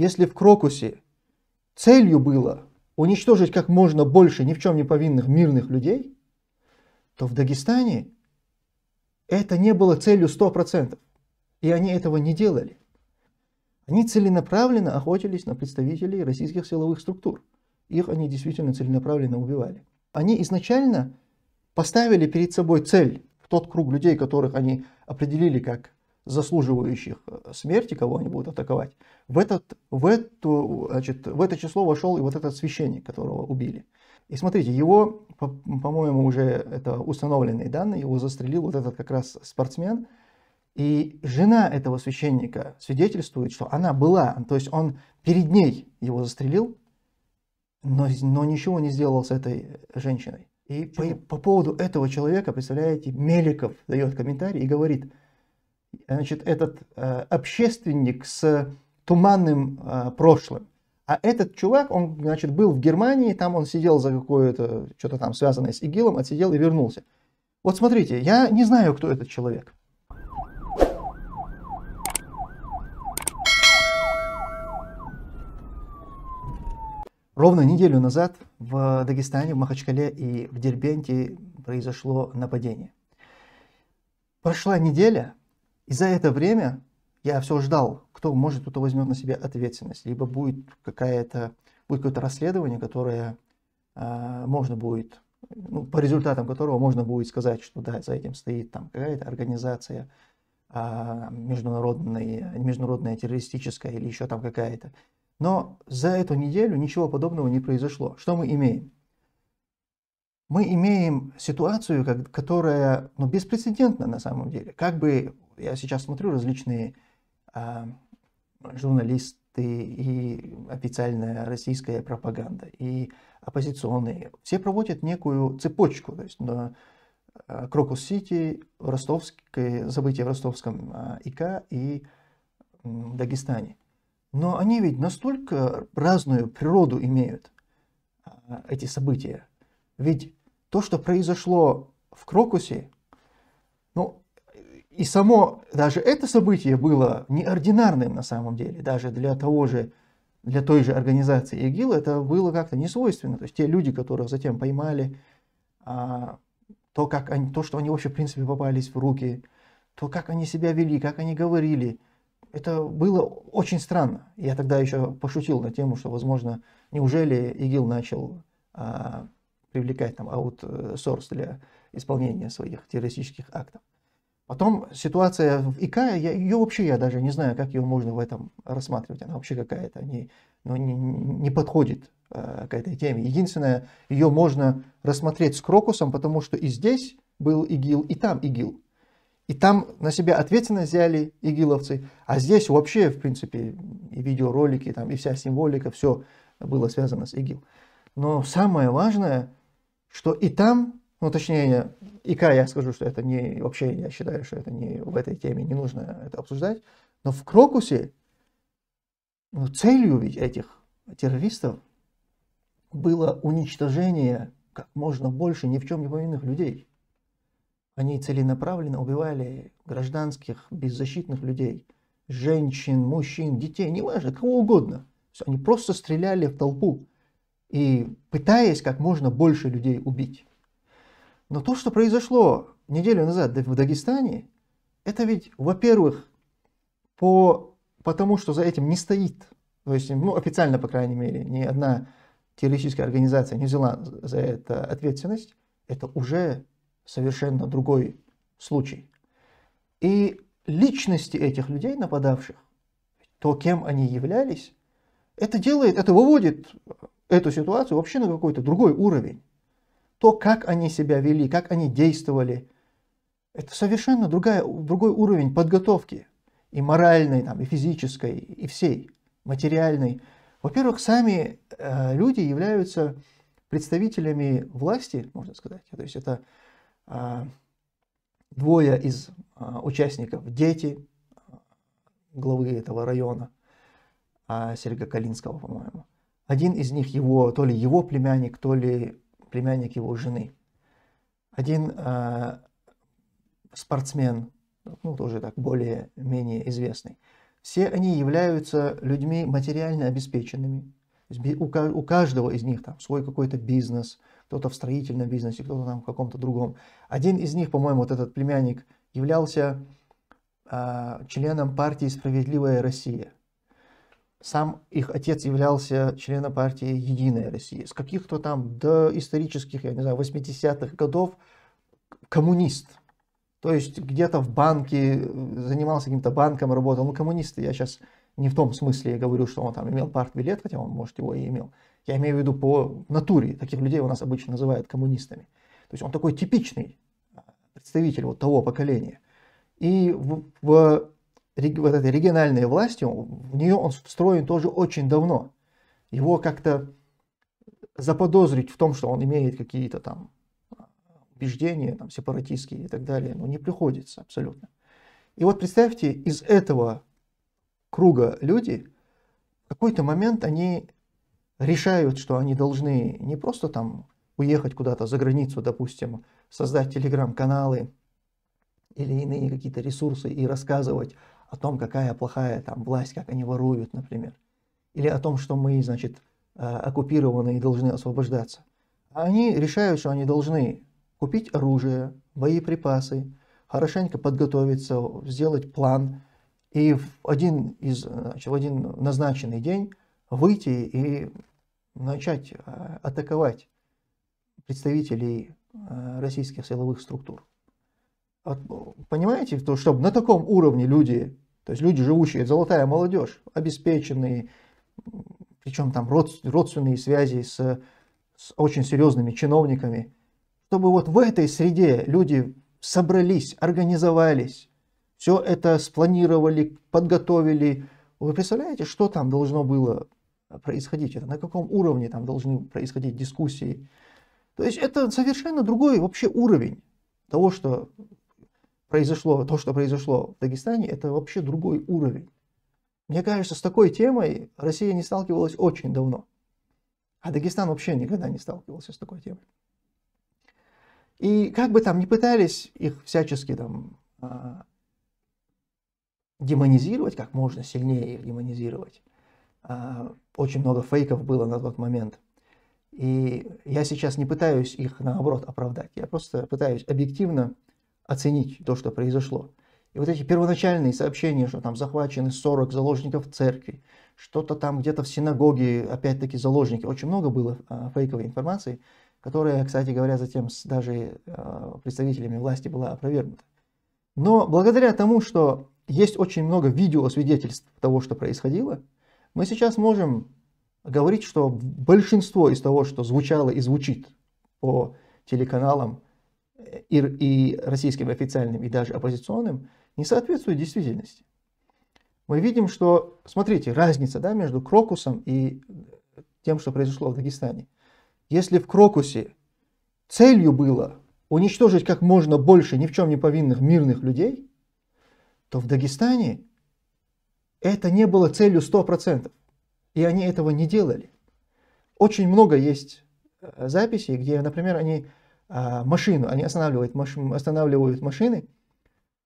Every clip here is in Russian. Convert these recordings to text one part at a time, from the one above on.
Если в Крокусе целью было уничтожить как можно больше ни в чем не повинных мирных людей, то в Дагестане это не было целью 100%, и они этого не делали. Они целенаправленно охотились на представителей российских силовых структур. Их они действительно целенаправленно убивали. Они изначально поставили перед собой цель в тот круг людей, которых они определили как заслуживающих э, смерти, кого они будут атаковать, в, этот, в, эту, значит, в это число вошел и вот этот священник, которого убили. И смотрите, его, по-моему, по уже это установленные данные, его застрелил вот этот как раз спортсмен. И жена этого священника свидетельствует, что она была, то есть он перед ней его застрелил, но, но ничего не сделал с этой женщиной. И по, по поводу этого человека, представляете, Меликов дает комментарий и говорит – значит, этот э, общественник с туманным э, прошлым. А этот чувак, он, значит, был в Германии, там он сидел за какое-то, что-то там связанное с ИГИЛом, отсидел и вернулся. Вот смотрите, я не знаю, кто этот человек. Ровно неделю назад в Дагестане, в Махачкале и в Дербенте произошло нападение. Прошла неделя, и за это время я все ждал, кто может, кто-то возьмет на себя ответственность, либо будет какая-то будет какое-то расследование, которое э, можно будет, ну, по результатам которого можно будет сказать, что да, за этим стоит там какая-то организация э, а, международная, международная террористическая или еще там какая-то. Но за эту неделю ничего подобного не произошло. Что мы имеем? Мы имеем ситуацию, как, которая ну, беспрецедентна на самом деле. Как бы я сейчас смотрю различные э, журналисты и официальная российская пропаганда, и оппозиционные, все проводят некую цепочку, то есть на а, Крокус-Сити, ростовское, события в ростовском э, а, ИК и э, Дагестане. Но они ведь настолько разную природу имеют, эти события. Ведь то, что произошло в Крокусе, ну, и само даже это событие было неординарным на самом деле, даже для того же, для той же организации ИГИЛ это было как-то не свойственно. То есть те люди, которых затем поймали, а, то, как они, то, что они вообще в принципе попались в руки, то, как они себя вели, как они говорили, это было очень странно. Я тогда еще пошутил на тему, что, возможно, неужели ИГИЛ начал а, привлекать там аутсорс для исполнения своих террористических актов. Потом ситуация в ИК, я, ее вообще я даже не знаю, как ее можно в этом рассматривать. Она вообще какая-то не, ну, не, не подходит э, к этой теме. Единственное, ее можно рассмотреть с Крокусом, потому что и здесь был ИГИЛ, и там ИГИЛ. И там на себя ответственность взяли игиловцы, а здесь вообще, в принципе, и видеоролики, там, и вся символика, все было связано с ИГИЛ. Но самое важное, что и там ну, точнее, ИК я скажу, что это не, вообще я считаю, что это не в этой теме, не нужно это обсуждать, но в Крокусе ну, целью ведь этих террористов было уничтожение как можно больше ни в чем не повинных людей. Они целенаправленно убивали гражданских, беззащитных людей, женщин, мужчин, детей, неважно, кого угодно. Они просто стреляли в толпу и пытаясь как можно больше людей убить. Но то, что произошло неделю назад в Дагестане, это ведь, во-первых, по, потому что за этим не стоит, то есть, ну, официально, по крайней мере, ни одна террористическая организация не взяла за это ответственность, это уже совершенно другой случай. И личности этих людей, нападавших, то, кем они являлись, это делает, это выводит эту ситуацию вообще на какой-то другой уровень то, как они себя вели, как они действовали, это совершенно другая, другой уровень подготовки и моральной, там, и физической, и всей, материальной. Во-первых, сами э, люди являются представителями власти, можно сказать. То есть это э, двое из э, участников, дети э, главы этого района, э, Серега Калинского, по-моему. Один из них его, то ли его племянник, то ли племянник его жены. Один э, спортсмен, ну тоже так более-менее известный, все они являются людьми материально обеспеченными. У каждого из них там свой какой-то бизнес, кто-то в строительном бизнесе, кто-то там в каком-то другом. Один из них, по-моему, вот этот племянник, являлся э, членом партии «Справедливая Россия». Сам их отец являлся членом партии «Единая Россия». С каких-то там до исторических, я не знаю, 80-х годов коммунист. То есть где-то в банке, э, занимался каким-то банком, работал. Ну, коммунисты, я сейчас не в том смысле говорю, что он там имел партбилет, хотя он, может, его и имел. Я имею в виду по натуре. Таких людей у нас обычно называют коммунистами. То есть он такой типичный э, представитель вот того поколения. И в, в вот этой региональной властью, в нее он встроен тоже очень давно. Его как-то заподозрить в том, что он имеет какие-то там а, убеждения, там, сепаратистские и так далее, ну, не приходится абсолютно. И вот представьте, из этого круга люди в какой-то момент они решают, что они должны не просто там уехать куда-то за границу, допустим, создать телеграм-каналы или иные какие-то ресурсы и рассказывать о том, какая плохая там власть, как они воруют, например. Или о том, что мы, значит, э, оккупированы и должны освобождаться. А они решают, что они должны купить оружие, боеприпасы, хорошенько подготовиться, сделать план и в один, из, значит, в один назначенный день выйти и начать э, атаковать представителей э, российских силовых структур. Понимаете, то, чтобы на таком уровне люди, то есть люди, живущие, золотая молодежь, обеспеченные, причем там родственные связи с, с очень серьезными чиновниками, чтобы вот в этой среде люди собрались, организовались, все это спланировали, подготовили. Вы представляете, что там должно было происходить? Это на каком уровне там должны происходить дискуссии? То есть это совершенно другой вообще уровень того, что произошло, то, что произошло в Дагестане, это вообще другой уровень. Мне кажется, с такой темой Россия не сталкивалась очень давно. А Дагестан вообще никогда не сталкивался с такой темой. И как бы там ни пытались их всячески там а, демонизировать, как можно сильнее их демонизировать. А, очень много фейков было на тот момент. И я сейчас не пытаюсь их, наоборот, оправдать. Я просто пытаюсь объективно оценить то, что произошло. И вот эти первоначальные сообщения, что там захвачены 40 заложников церкви, что-то там где-то в синагоге, опять-таки, заложники. Очень много было э, фейковой информации, которая, кстати говоря, затем с даже э, представителями власти была опровергнута. Но благодаря тому, что есть очень много видео свидетельств того, что происходило, мы сейчас можем говорить, что большинство из того, что звучало и звучит по телеканалам, и, и российским официальным, и даже оппозиционным, не соответствует действительности. Мы видим, что, смотрите, разница да, между Крокусом и тем, что произошло в Дагестане. Если в Крокусе целью было уничтожить как можно больше ни в чем не повинных мирных людей, то в Дагестане это не было целью 100%. И они этого не делали. Очень много есть э, записей, где, например, они а, машину, они останавливают, маш, останавливают машины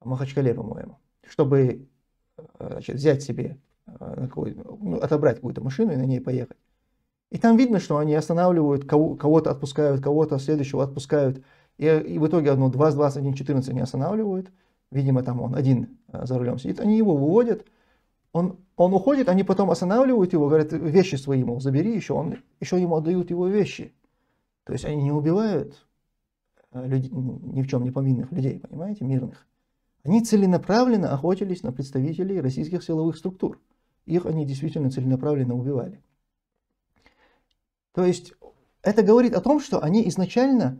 в Махачкале, по-моему, чтобы а, значит, взять себе, а, ну, отобрать какую-то машину и на ней поехать. И там видно, что они останавливают, кого-то отпускают, кого-то следующего отпускают. И, и в итоге одну 2 с 21, 14 они останавливают. Видимо, там он один за рулем сидит. Они его выводят. Он, он уходит, они потом останавливают его, говорят, вещи свои ему забери еще. Он, еще ему отдают его вещи. То есть они не убивают, Э, людей, ни в чем не повинных людей, понимаете, мирных, они целенаправленно охотились на представителей российских силовых структур. Их они действительно целенаправленно убивали. То есть это говорит о том, что они изначально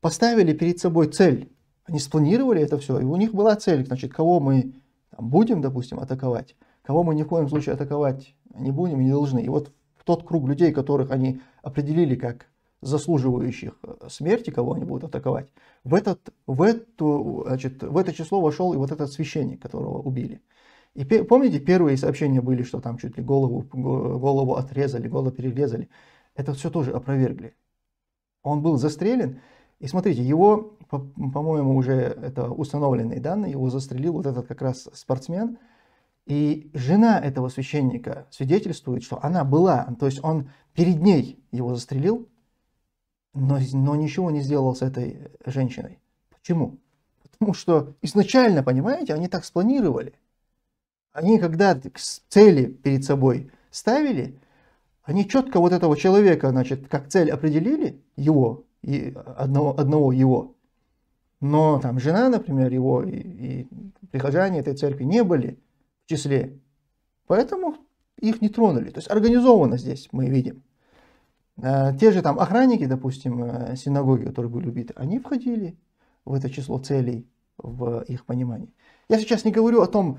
поставили перед собой цель. Они спланировали это все, и у них была цель, значит, кого мы там, будем, допустим, атаковать, кого мы ни в коем случае атаковать не будем и не должны. И вот тот круг людей, которых они определили как заслуживающих э, смерти, кого они будут атаковать, в, этот, в, эту, значит, в это число вошел и вот этот священник, которого убили. И помните, первые сообщения были, что там чуть ли голову, голову отрезали, голову перерезали. Это все тоже опровергли. Он был застрелен, и смотрите, его, по-моему, уже это установленные данные, его застрелил вот этот как раз спортсмен. И жена этого священника свидетельствует, что она была, то есть он перед ней его застрелил, но, но ничего не сделал с этой женщиной. Почему? Потому что изначально, понимаете, они так спланировали. Они когда цели перед собой ставили, они четко вот этого человека, значит, как цель определили, его, и одного, одного его. Но там жена, например, его и, и прихожане этой церкви не были в числе. Поэтому их не тронули. То есть организованно здесь мы видим. Э, те же там охранники, допустим, э, синагоги, которые были убиты, они входили в это число целей в их понимании. Я сейчас не говорю о том,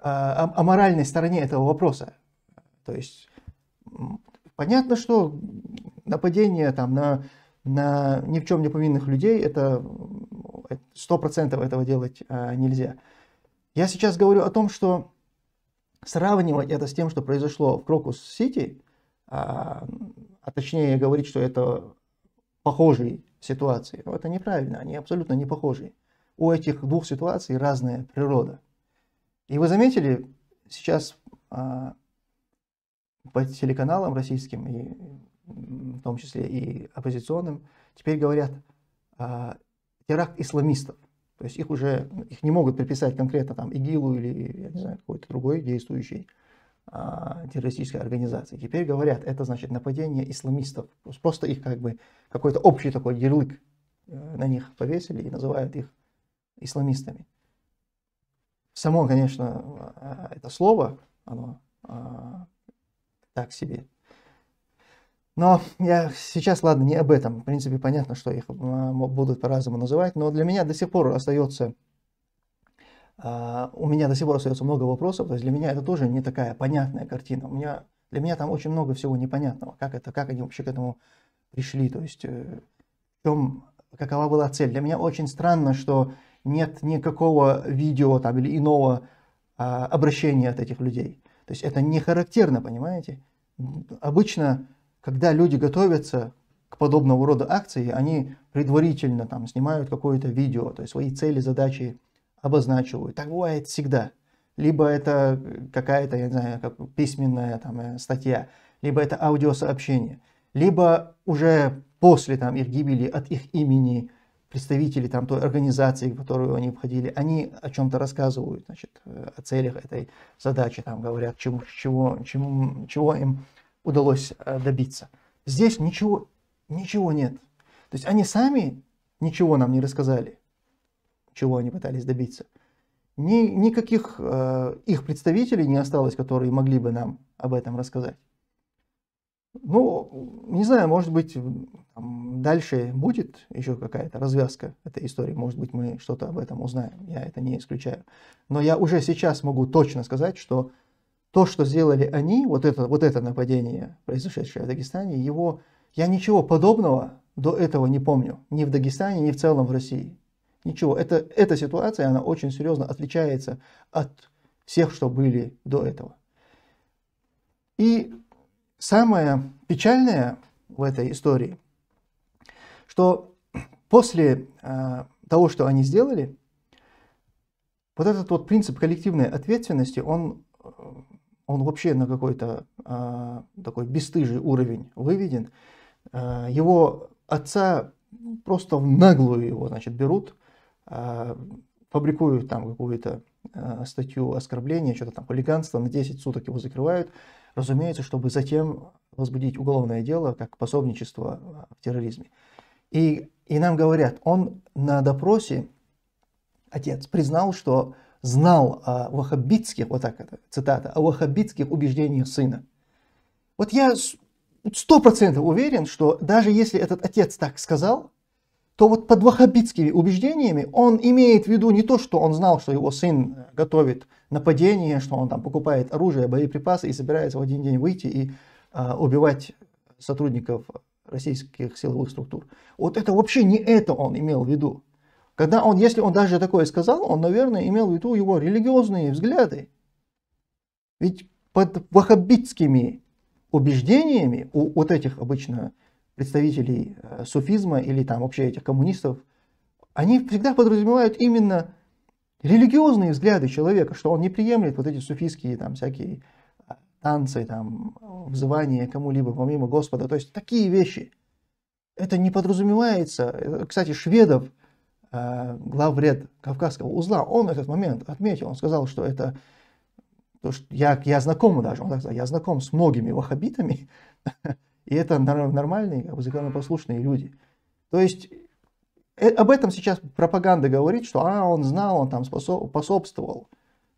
э, о, о моральной стороне этого вопроса. То есть понятно, что нападение там на, на ни в чем не повинных людей, это сто процентов этого делать нельзя. Я сейчас говорю о том, что сравнивать это с тем, что произошло в Крокус-Сити, а, а точнее говорить, что это похожие ситуации, это неправильно, они абсолютно не похожи. У этих двух ситуаций разная природа. И вы заметили, сейчас а, по телеканалам российским, и, в том числе и оппозиционным, теперь говорят а, теракт исламистов. То есть их уже их не могут приписать конкретно там ИГИЛу или, я не знаю, какой-то другой действующий. А, террористической организации. Теперь говорят, это значит нападение исламистов. Просто их как бы какой-то общий такой ярлык э, на них повесили и называют их исламистами. Само, конечно, а, это слово, оно а, так себе. Но я сейчас, ладно, не об этом. В принципе, понятно, что их будут по-разному называть, но для меня до сих пор остается а, у меня до сих пор остается много вопросов, то есть для меня это тоже не такая понятная картина. У меня, для меня там очень много всего непонятного, как это, как они вообще к этому пришли, то есть э, в чем, какова была цель. Для меня очень странно, что нет никакого видео там или иного а, обращения от этих людей. То есть это не характерно, понимаете? Обычно, когда люди готовятся к подобного рода акции, они предварительно там снимают какое-то видео, то есть свои цели, задачи, обозначивают. Так бывает всегда. Либо это э, какая-то, я не знаю, как письменная там, э, статья, либо это аудиосообщение, либо уже после там, их гибели от их имени представители там, той организации, в которую они входили, они о чем-то рассказывают, значит, э, о целях этой задачи, там, говорят, чему, чего, чему, чего им удалось добиться. Здесь ничего, ничего нет. То есть они сами ничего нам не рассказали чего они пытались добиться. Ни, никаких э, их представителей не осталось, которые могли бы нам об этом рассказать. Ну, не знаю, может быть, там, дальше будет еще какая-то развязка этой истории. Может быть, мы что-то об этом узнаем. Я это не исключаю. Но я уже сейчас могу точно сказать, что то, что сделали они, вот это, вот это нападение, произошедшее в Дагестане, его, я ничего подобного до этого не помню. Ни в Дагестане, ни в целом в России. Ничего, это, эта ситуация, она очень серьезно отличается от всех, что были до этого. И самое печальное в этой истории, что после э, того, что они сделали, вот этот вот принцип коллективной ответственности, он, э, он вообще на какой-то э, такой бесстыжий уровень выведен. Э, его отца просто в наглую его, значит, берут фабрикуют там какую-то а, статью оскорбления, что-то там хулиганство, на 10 суток его закрывают, разумеется, чтобы затем возбудить уголовное дело как пособничество а, в терроризме. И, и нам говорят, он на допросе, отец, признал, что знал о ваххабитских, вот так это, цитата, о ваххабитских убеждениях сына. Вот я сто процентов уверен, что даже если этот отец так сказал, то вот под ваххабитскими убеждениями он имеет в виду не то, что он знал, что его сын э, готовит нападение, что он там покупает оружие, боеприпасы и собирается в один день выйти и а, убивать сотрудников российских силовых структур. Вот это вообще не это он имел в виду. Когда он, если он даже такое сказал, он, наверное, имел в виду его религиозные взгляды. Ведь под ваххабитскими убеждениями у вот этих обычно представителей э, суфизма или там вообще этих коммунистов, они всегда подразумевают именно религиозные взгляды человека, что он не приемлет вот эти суфийские там всякие э, танцы, там, взывание кому-либо помимо Господа. То есть такие вещи. Это не подразумевается. Э, кстати, Шведов, главред Кавказского узла, он этот момент отметил. Он сказал, что это... То, что я, я знаком даже, он так сказал, я знаком с многими ваххабитами, И это нормальные, как бы, законопослушные люди. То есть э, об этом сейчас пропаганда говорит, что а, он знал, он там способ, пособствовал.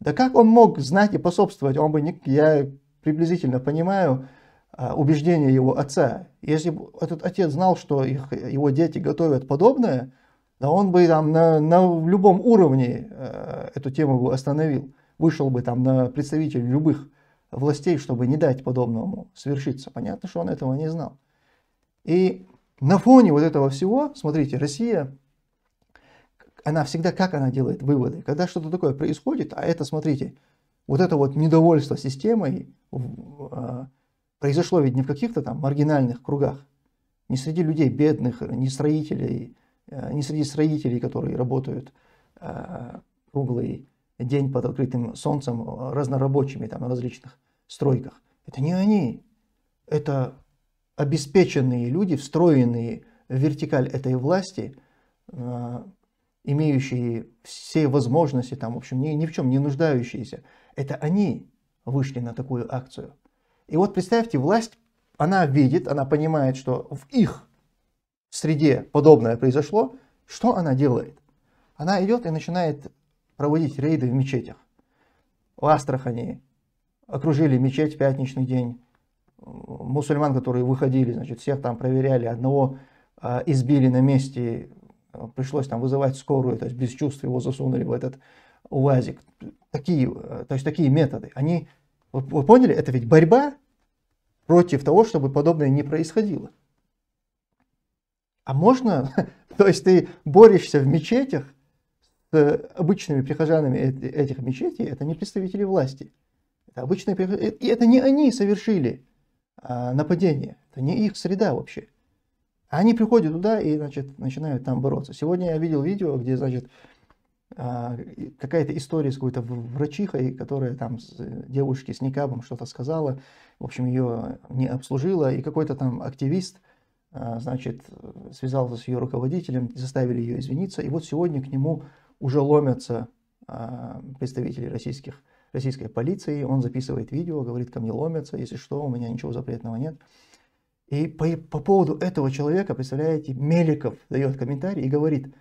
Да как он мог знать и пособствовать? Он бы не, я приблизительно понимаю а, убеждение его отца. Если бы этот отец знал, что их, его дети готовят подобное, да он бы там на, на любом уровне а, эту тему бы остановил. Вышел бы там на представителей любых властей, чтобы не дать подобному свершиться. Понятно, что он этого не знал. И на фоне вот этого всего, смотрите, Россия, она всегда, как она делает выводы? Когда что-то такое происходит, а это, смотрите, вот это вот недовольство системой а, произошло ведь не в каких-то там маргинальных кругах, не среди людей бедных, не строителей, а, не среди строителей, которые работают а, круглый день под открытым солнцем э, разнорабочими там, на различных стройках. Это не они. Это обеспеченные люди, встроенные в вертикаль этой власти, э, имеющие все возможности, там, в общем, ни, ни в чем не нуждающиеся. Это они вышли на такую акцию. И вот представьте, власть, она видит, она понимает, что в их среде подобное произошло. Что она делает? Она идет и начинает проводить рейды в мечетях. В Астрахани окружили мечеть в пятничный день. Мусульман, которые выходили, значит, всех там проверяли, одного а, избили на месте, пришлось там вызывать скорую, то есть без чувств его засунули в этот УАЗик. Такие, то есть такие методы, они, вы, вы поняли, это ведь борьба против того, чтобы подобное не происходило. А можно, то есть ты борешься в мечетях, Э, обычными прихожанами этих мечетей, это не представители власти. Это обычные прихожане. Э, и это не они совершили а, нападение. Это не их среда вообще. Они приходят туда и, значит, начинают там бороться. Сегодня я видел видео, где, значит, а, какая-то история с какой-то врачихой, которая там э, девушке с никабом что-то сказала, в общем, ее не обслужила, и какой-то там активист, а, значит, связался с ее руководителем, заставили ее извиниться, и вот сегодня к нему уже ломятся а, представители российских, российской полиции, он записывает видео, говорит, ко мне ломятся, если что, у меня ничего запретного нет. И по, по поводу этого человека, представляете, Меликов дает комментарий и говорит,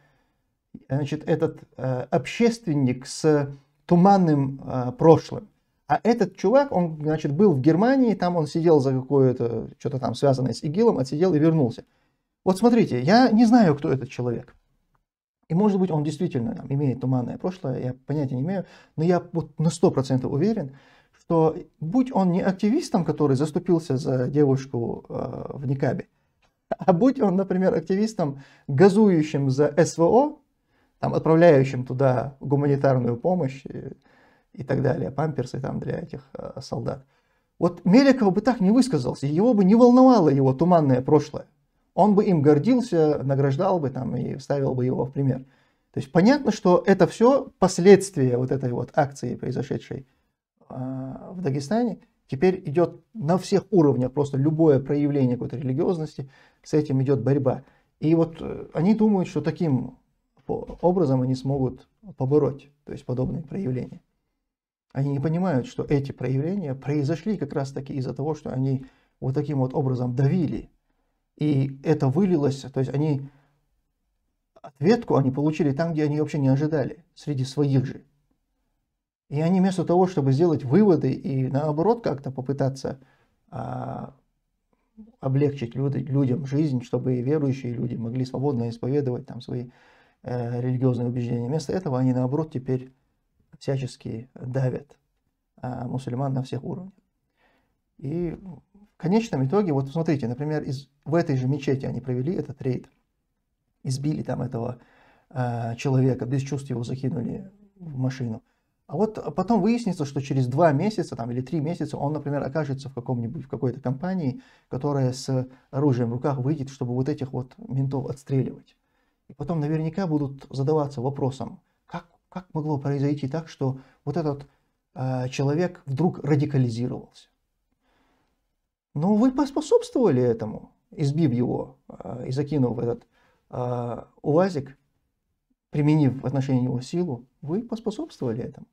значит, этот э, общественник с туманным э, прошлым, а этот чувак, он, значит, был в Германии, там он сидел за какое-то, что-то там связанное с ИГИЛом, отсидел и вернулся. Вот смотрите, я не знаю, кто этот человек. И может быть он действительно там, имеет туманное прошлое, я понятия не имею, но я вот на 100% уверен, что будь он не активистом, который заступился за девушку э, в Никабе, а будь он, например, активистом, газующим за СВО, там, отправляющим туда гуманитарную помощь и, и так далее, памперсы там для этих э, солдат. Вот Меликов бы так не высказался, его бы не волновало его туманное прошлое он бы им гордился, награждал бы там и вставил бы его в пример. То есть понятно, что это все последствия вот этой вот акции, произошедшей а, в Дагестане. Теперь идет на всех уровнях просто любое проявление какой-то религиозности, с этим идет борьба. И вот э, они думают, что таким образом они смогут побороть, то есть подобные проявления. Они не понимают, что эти проявления произошли как раз таки из-за того, что они вот таким вот образом давили и это вылилось, то есть они ответку они получили там, где они вообще не ожидали, среди своих же. И они вместо того, чтобы сделать выводы и наоборот как-то попытаться а, облегчить люд, людям жизнь, чтобы и верующие люди могли свободно исповедовать там свои э, религиозные убеждения, вместо этого они наоборот теперь всячески давят а, мусульман на всех уровнях. И конечном итоге, вот смотрите, например, из, в этой же мечети они провели этот рейд, избили там этого э, человека, без чувств его закинули в машину. А вот потом выяснится, что через два месяца там, или три месяца он, например, окажется в каком-нибудь, в какой-то компании, которая с оружием в руках выйдет, чтобы вот этих вот ментов отстреливать. И потом наверняка будут задаваться вопросом, как, как могло произойти так, что вот этот э, человек вдруг радикализировался. Но ну, вы поспособствовали этому, избив его а, и закинув этот а, УАЗик, применив в отношении его силу, вы поспособствовали этому.